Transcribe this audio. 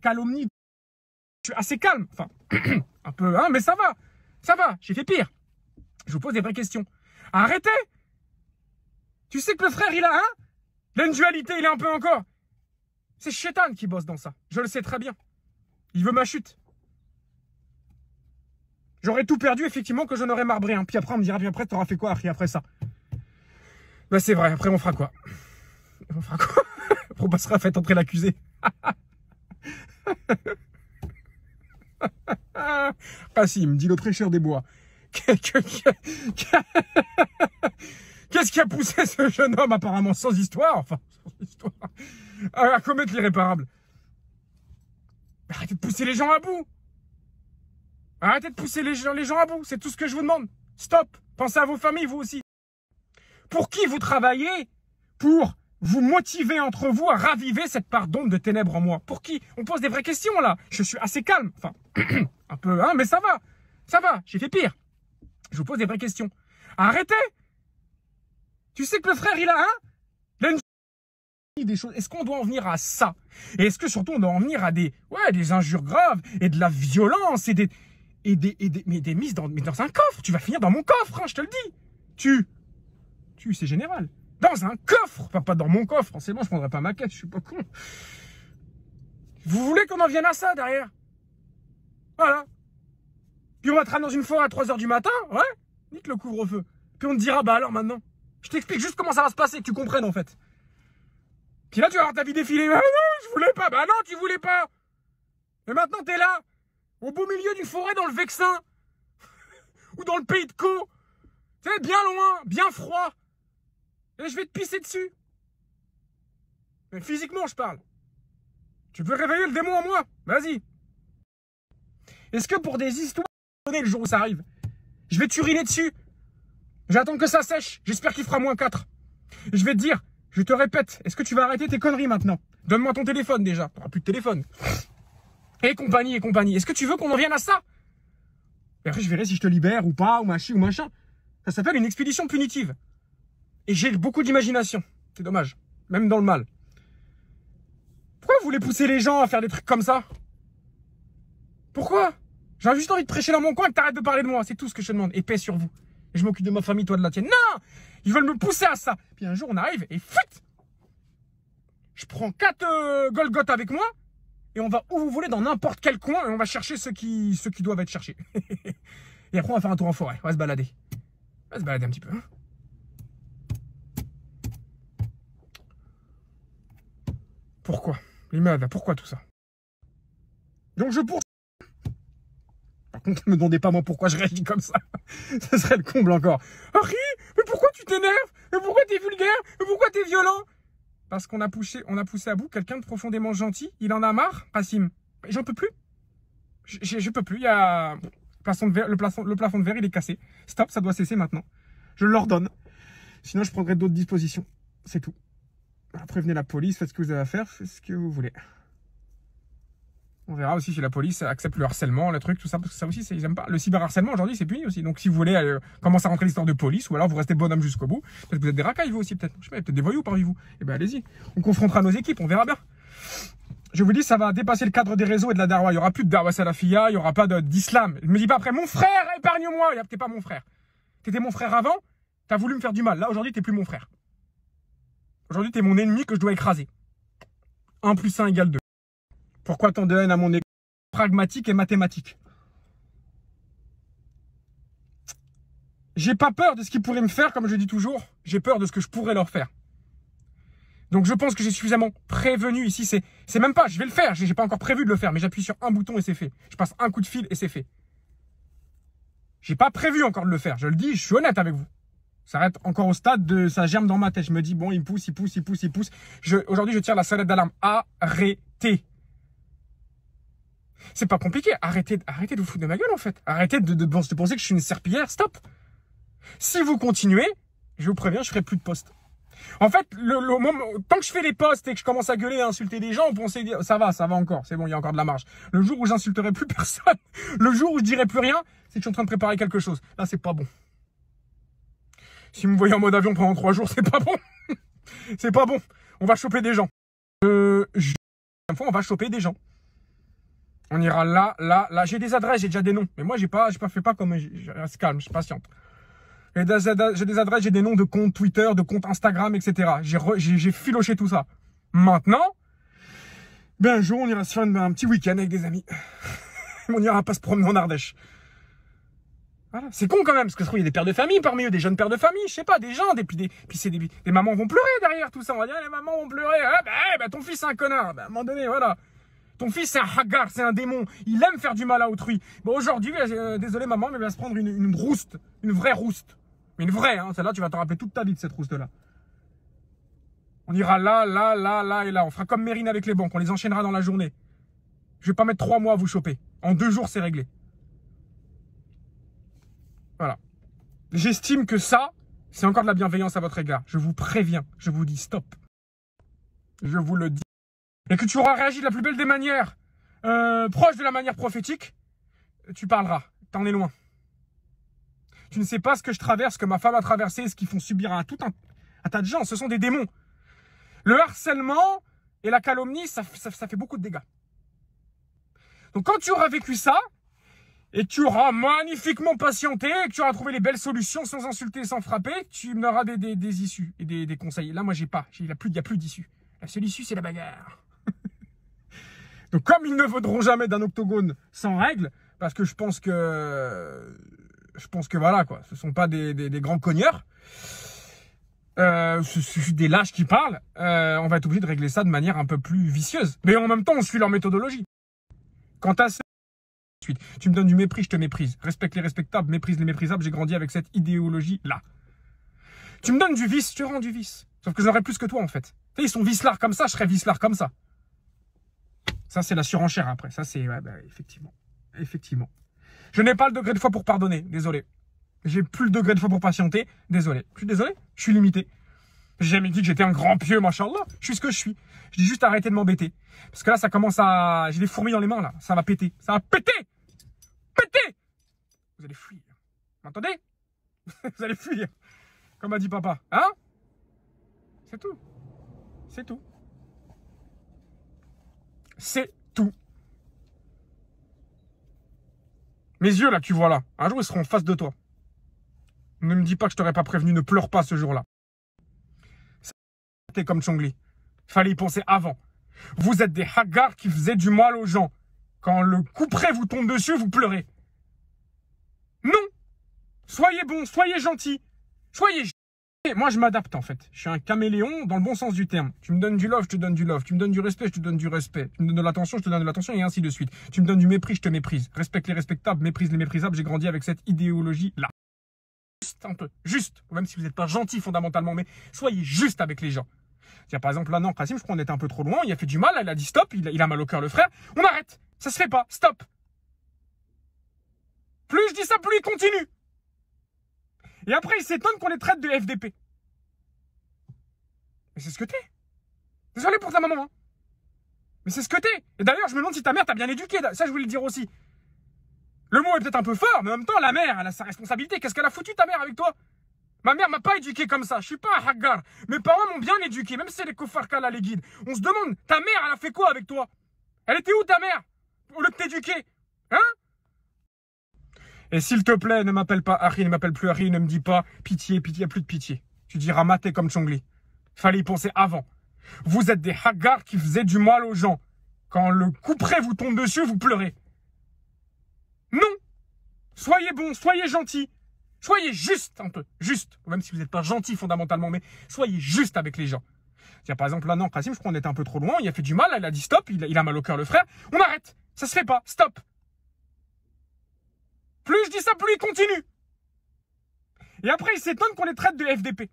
calomnie. Je suis assez calme, enfin, un peu, hein, mais ça va, ça va, j'ai fait pire. Je vous pose des vraies questions. Arrêtez Tu sais que le frère, il a, hein l'indualité, il est un peu encore. C'est Chétan qui bosse dans ça, je le sais très bien. Il veut ma chute. J'aurais tout perdu, effectivement, que je n'aurais marbré. Hein. Puis après, on me dira, puis après, t'auras fait quoi après ça Bah, c'est vrai, après, on fera quoi On fera quoi On passera à faire entrer l'accusé. si, me dit le prêcheur des bois. Qu'est-ce qui a poussé ce jeune homme, apparemment sans histoire, enfin, sans histoire, à commettre l'irréparable Arrêtez de pousser les gens à bout Arrêtez de pousser les gens, les gens à bout, c'est tout ce que je vous demande. Stop Pensez à vos familles, vous aussi. Pour qui vous travaillez Pour vous motivez entre vous à raviver cette part d'ombre de ténèbres en moi Pour qui On pose des vraies questions là. Je suis assez calme. Enfin, un peu, hein, mais ça va. Ça va, j'ai fait pire. Je vous pose des vraies questions. Arrêtez Tu sais que le frère, il a un hein Il a une... des choses. Est-ce qu'on doit en venir à ça Et est-ce que surtout on doit en venir à des, ouais, des injures graves et de la violence et des... Et des, mais des mises dans, mais dans un coffre. Tu vas finir dans mon coffre, hein, je te le dis. Tu... Tu, c'est général dans un coffre, enfin pas dans mon coffre, forcément je prendrais pas ma caisse, je suis pas con. Vous voulez qu'on en vienne à ça derrière Voilà. Puis on va dans une forêt à 3h du matin, ouais, nique le couvre-feu. Puis on te dira, bah alors maintenant, je t'explique juste comment ça va se passer, que tu comprennes en fait. Puis là tu vas avoir ta vie défilée. bah non, je voulais pas, bah non, tu voulais pas. Mais maintenant t'es là, au beau milieu d'une forêt dans le Vexin, ou dans le pays de Co, tu bien loin, bien froid, et je vais te pisser dessus. Mais physiquement, je parle. Tu veux réveiller le démon en moi Vas-y. Est-ce que pour des histoires, le jour où ça arrive, je vais t'uriner dessus J'attends que ça sèche. J'espère qu'il fera moins 4. Je vais te dire, je te répète, est-ce que tu vas arrêter tes conneries maintenant Donne-moi ton téléphone déjà. T'auras plus de téléphone. Et compagnie, et compagnie. Est-ce que tu veux qu'on en vienne à ça Et après, je verrai si je te libère ou pas, ou machin, ou machin. Ça s'appelle une expédition punitive. Et j'ai beaucoup d'imagination. C'est dommage. Même dans le mal. Pourquoi vous voulez pousser les gens à faire des trucs comme ça Pourquoi J'ai juste envie de prêcher dans mon coin et que t'arrêtes de parler de moi. C'est tout ce que je te demande. Et paix sur vous. Et je m'occupe de ma famille, toi de la tienne. Non Ils veulent me pousser à ça. Puis un jour, on arrive et fuite Je prends quatre euh, avec moi et on va où vous voulez dans n'importe quel coin et on va chercher ceux qui, ceux qui doivent être cherchés. et après, on va faire un tour en forêt. On va se balader. On va se balader un petit peu. Hein. Pourquoi L'immeuble, pourquoi tout ça Donc je poursuis. Par contre, ne me demandez pas moi pourquoi je réagis comme ça. Ce serait le comble encore. Harry, mais pourquoi tu t'énerves Mais pourquoi t'es vulgaire Mais pourquoi t'es violent Parce qu'on a poussé, on a poussé à bout quelqu'un de profondément gentil. Il en a marre, Racim. J'en peux plus. Je, peux plus. Il y a de verre, le, plafond, le plafond de verre, il est cassé. Stop, ça doit cesser maintenant. Je l'ordonne. Sinon, je prendrai d'autres dispositions. C'est tout. Ah, prévenez la police, faites ce que vous avez à faire, faites ce que vous voulez. On verra aussi si la police accepte le harcèlement, le truc, tout ça, parce que ça aussi, ils n'aiment pas. Le cyberharcèlement, aujourd'hui, c'est puni aussi. Donc, si vous voulez euh, commencer à rentrer l'histoire de police, ou alors vous restez bonhomme jusqu'au bout, peut-être que vous êtes des racailles, vous aussi, peut-être. Je sais pas, peut-être des voyous parmi vous. Eh ben, allez-y. On confrontera nos équipes, on verra bien. Je vous dis, ça va dépasser le cadre des réseaux et de la darwa. Il y aura plus de darwa salafia, il n'y aura pas d'islam. Je me dis pas après, mon frère, épargne-moi. T'es pas mon frère. T'étais mon frère avant, t'as voulu me faire du mal. Là, aujourd'hui, t'es plus mon frère. Aujourd'hui, t'es mon ennemi que je dois écraser. 1 plus 1 égale 2. Pourquoi t'en de à mon égo Pragmatique et mathématique. J'ai pas peur de ce qu'ils pourraient me faire, comme je dis toujours. J'ai peur de ce que je pourrais leur faire. Donc je pense que j'ai suffisamment prévenu ici. C'est, c'est même pas, je vais le faire. J'ai pas encore prévu de le faire, mais j'appuie sur un bouton et c'est fait. Je passe un coup de fil et c'est fait. J'ai pas prévu encore de le faire. Je le dis, je suis honnête avec vous. Ça arrête encore au stade de ça germe dans ma tête. Je me dis, bon, il pousse, il pousse, il pousse, il pousse. Aujourd'hui, je tire la sonnette d'alarme. Arrêtez. C'est pas compliqué. Arrêtez, arrêtez de vous foutre de ma gueule, en fait. Arrêtez de, de, de penser que je suis une serpillière. Stop. Si vous continuez, je vous préviens, je ferai plus de poste. En fait, le, moment, tant que je fais les postes et que je commence à gueuler, à insulter des gens, on pensait ça va, ça va encore, c'est bon, il y a encore de la marge. Le jour où j'insulterai plus personne, le jour où je dirai plus rien, c'est que je suis en train de préparer quelque chose. Là, c'est pas bon. Si vous me voyez en mode avion pendant trois jours, c'est pas bon. c'est pas bon. On va choper des gens. Euh, je... fois, on va choper des gens. On ira là, là, là. J'ai des adresses, j'ai déjà des noms. Mais moi, j'ai pas, j'ai pas pas comme. Je reste calme, je patiente. J'ai des adresses, j'ai des noms de comptes Twitter, de comptes Instagram, etc. J'ai filoché tout ça. Maintenant, ben un jour, on ira se faire un, petit week-end avec des amis. on ira pas se promener en Ardèche. C'est con quand même, parce que trouve il y a des pères de famille parmi eux, des jeunes pères de famille, je sais pas, des gens, des, des, puis c'est des, des, mamans vont pleurer derrière tout ça. On va dire, les mamans vont pleurer. Ah ton fils c'est un connard. Bah, à un moment donné, voilà. Ton fils c'est un hagard, c'est un démon. Il aime faire du mal à autrui. Bon, aujourd'hui, euh, euh, désolé maman, mais il va se prendre une, une rouste, une vraie rouste. Mais une vraie, hein. Celle-là, tu vas te rappeler toute ta vie de cette rouste-là. On ira là, là, là, là et là. On fera comme Mérine avec les banques. On les enchaînera dans la journée. Je vais pas mettre trois mois à vous choper. En deux jours, c'est réglé. Voilà. J'estime que ça, c'est encore de la bienveillance à votre égard. Je vous préviens. Je vous dis stop. Je vous le dis. Et que tu auras réagi de la plus belle des manières, euh, proche de la manière prophétique, tu parleras. T'en es loin. Tu ne sais pas ce que je traverse, ce que ma femme a traversé, ce qu'ils font subir à tout un, tas de gens. Ce sont des démons. Le harcèlement et la calomnie, ça fait beaucoup de dégâts. Donc quand tu auras vécu ça, et tu auras magnifiquement patienté, tu auras trouvé les belles solutions sans insulter, sans frapper, tu me des, issues et des, des conseils. Là, moi, j'ai pas. Il n'y a plus, plus d'issue. La seule issue, c'est la bagarre. Donc, comme ils ne voudront jamais d'un octogone sans règles, parce que je pense que... Je pense que voilà, quoi. Ce sont pas des, grands cogneurs. Euh, ce, sont des lâches qui parlent. Euh, on va être obligé de régler ça de manière un peu plus vicieuse. Mais en même temps, on suit leur méthodologie. Quant à tu me donnes du mépris, je te méprise. Respecte les respectables, méprise les méprisables, j'ai grandi avec cette idéologie-là. Tu me donnes du vice, tu rends du vice. Sauf que j'aurais plus que toi, en fait. Et ils sont vicelards comme ça, je serais vicelard comme ça. Ça, c'est la surenchère après. Ça, c'est... Bah, effectivement. Effectivement. Je n'ai pas le degré de foi pour pardonner. Désolé. J'ai plus le degré de foi pour patienter. Désolé. Je suis désolé. Je suis limité. J'ai jamais dit que j'étais un grand pieux, machallah. Je suis ce que je suis. Je dis juste arrêtez de m'embêter. Parce que là, ça commence à... J'ai des fourmis dans les mains, là. Ça va péter. Ça va péter Péter Vous allez fuir. Vous m'entendez Vous allez fuir. Comme a dit papa. Hein C'est tout. C'est tout. C'est tout. Mes yeux, là, tu vois là. Un jour, ils seront en face de toi. Ne me dis pas que je t'aurais pas prévenu. Ne pleure pas ce jour-là comme Chongli. Fallait y penser avant. Vous êtes des hagards qui faisaient du mal aux gens. Quand le coup vous tombe dessus, vous pleurez. Non Soyez bon, soyez gentil. Soyez moi, je m'adapte en fait. Je suis un caméléon dans le bon sens du terme. Tu me donnes du love, je te donne du love. Tu me donnes du respect, je te donne du respect. Tu me donnes de l'attention, je te donne de l'attention et ainsi de suite. Tu me donnes du mépris, je te méprise. Respecte les respectables, méprise les méprisables. J'ai grandi avec cette idéologie-là. Juste un peu, juste. Même si vous n'êtes pas gentil fondamentalement, mais soyez juste avec les gens par exemple, là, non, Kassim, je crois qu'on était un peu trop loin, il a fait du mal, il a dit stop, il, a mal au cœur, le frère. On arrête. Ça se fait pas. Stop. Plus je dis ça, plus il continue. Et après, il s'étonne qu'on les traite de FDP. Mais c'est ce que t'es. Désolé pour ta maman, hein. Mais c'est ce que t'es. Et d'ailleurs, je me demande si ta mère t'a bien éduqué. Ça, je voulais le dire aussi. Le mot est peut-être un peu fort, mais en même temps, la mère, elle a sa responsabilité. Qu'est-ce qu'elle a foutu ta mère avec toi Ma mère m'a pas éduqué comme ça. Je suis pas un haggar. Mes parents m'ont bien éduqué, même si c'est les kofarka là, les guides. On se demande, ta mère, elle a fait quoi avec toi Elle était où ta mère Au lieu de t'éduquer Hein Et s'il te plaît, ne m'appelle pas Harry, ne m'appelle plus Harry, ne me dis pas pitié, pitié, plus de pitié. Tu diras maté comme Chongli. Fallait y penser avant. Vous êtes des haggars qui faisaient du mal aux gens. Quand le couperet vous tombe dessus, vous pleurez. Non Soyez bon, soyez gentil. Soyez juste un peu, juste, même si vous n'êtes pas gentil fondamentalement, mais soyez juste avec les gens. par exemple, là, non, prasim, je crois qu'on est un peu trop loin, il a fait du mal, il a dit stop, il a, il a mal au cœur le frère, on arrête, ça se fait pas, stop. Plus je dis ça, plus il continue. Et après, il s'étonne qu'on les traite de FDP.